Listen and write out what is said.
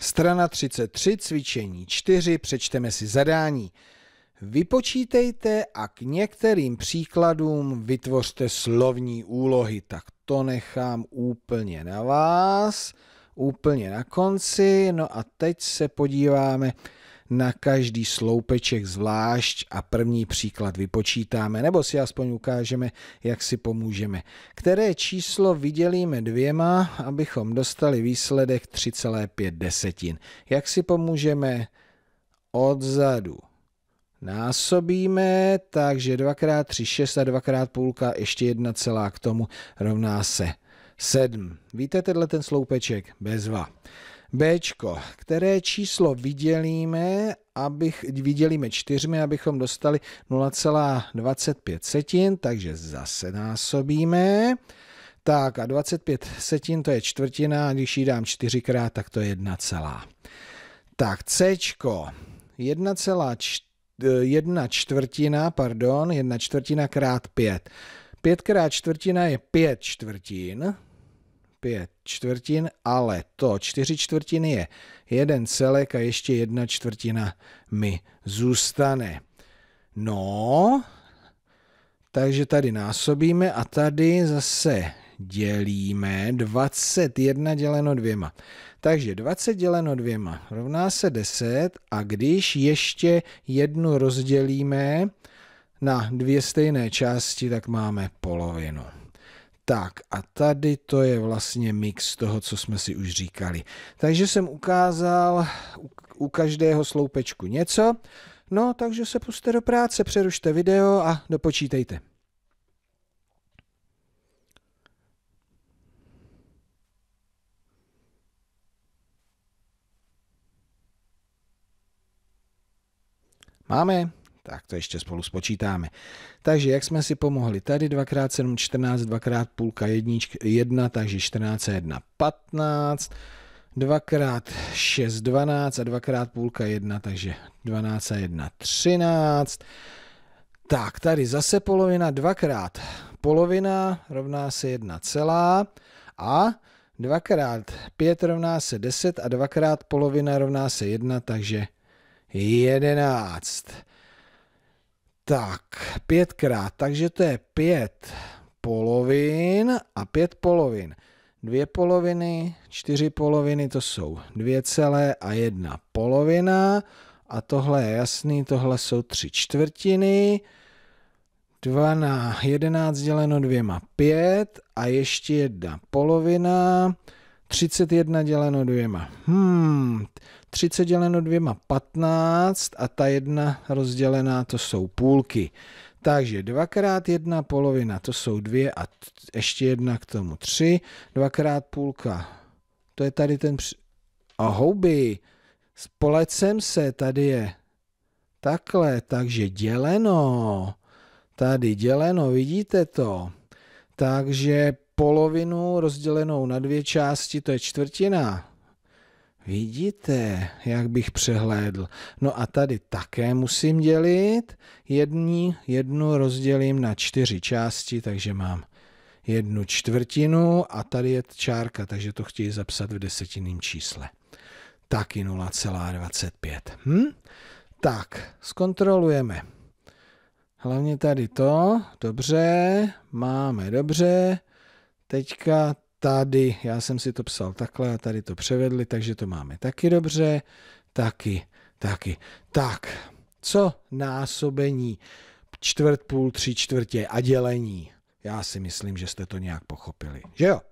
Strana 33, cvičení 4, přečteme si zadání. Vypočítejte a k některým příkladům vytvořte slovní úlohy. Tak to nechám úplně na vás, úplně na konci. No a teď se podíváme na každý sloupeček zvlášť a první příklad vypočítáme, nebo si aspoň ukážeme, jak si pomůžeme. Které číslo vydělíme dvěma, abychom dostali výsledek 3,5 desetin. Jak si pomůžeme? Odzadu násobíme, takže 2x3 6 a 2x půlka ještě 1 celá k tomu rovná se 7. Víte, tenhle ten sloupeček bez 2. B, které číslo vydělíme, abych, vydělíme čtyřmi, abychom dostali 0,25 setin, takže zase násobíme. Tak a 25 setin to je čtvrtina, a když ji dám čtyřikrát, tak to je 1 celá. Tak C, 1 čtvrtina, pardon, 1 čtvrtina krát 5. 5 krát čtvrtina je 5 čtvrtin, pět čtvrtin, ale to čtyři čtvrtiny je jeden celek a ještě jedna čtvrtina mi zůstane. No, takže tady násobíme a tady zase dělíme 21 děleno dvěma. Takže 20 děleno dvěma rovná se 10 a když ještě jednu rozdělíme na dvě stejné části, tak máme polovinu. Tak a tady to je vlastně mix toho, co jsme si už říkali. Takže jsem ukázal u každého sloupečku něco. No, takže se puste do práce, přerušte video a dopočítejte. Máme. Tak to ještě spolu spočítáme. Takže jak jsme si pomohli? Tady 2x7, 14, 2x půlka jednička, 1, takže 14 1, 15. 2x6, 12 a 2x půlka 1, takže 12 1, 13. Tak, tady zase polovina, 2x polovina rovná se 1 celá a 2 x 5 rovná se 10 a 2x polovina rovná se 1, takže 11. Tak, pětkrát, takže to je pět polovin a pět polovin. Dvě poloviny, čtyři poloviny, to jsou dvě celé a jedna polovina. A tohle je jasný, tohle jsou tři čtvrtiny. 2 na 11 děleno dvěma 5 a ještě jedna polovina. 31 děleno dvěma. Hmm, 30 děleno dvěma 15 a ta jedna rozdělená to jsou půlky. Takže dvakrát jedna polovina, to jsou dvě a ještě jedna k tomu tři. Dvakrát půlka, to je tady ten... Při- a houby, s polecem se, tady je takhle, takže děleno, tady děleno, vidíte to. Takže polovinu rozdělenou na dvě části, to je čtvrtina. Vidíte, jak bych přehlédl. No a tady také musím dělit. Jedni, jednu rozdělím na čtyři části, takže mám jednu čtvrtinu a tady je čárka, takže to chtějí zapsat v desetinném čísle. Taky 0,25. Hm? Tak, zkontrolujeme. Hlavně tady to. Dobře, máme dobře. Teďka tady, já jsem si to psal takhle a tady to převedli, takže to máme taky dobře, taky, taky. Tak, co násobení čtvrt, půl, tři čtvrtě a dělení? Já si myslím, že jste to nějak pochopili, že jo?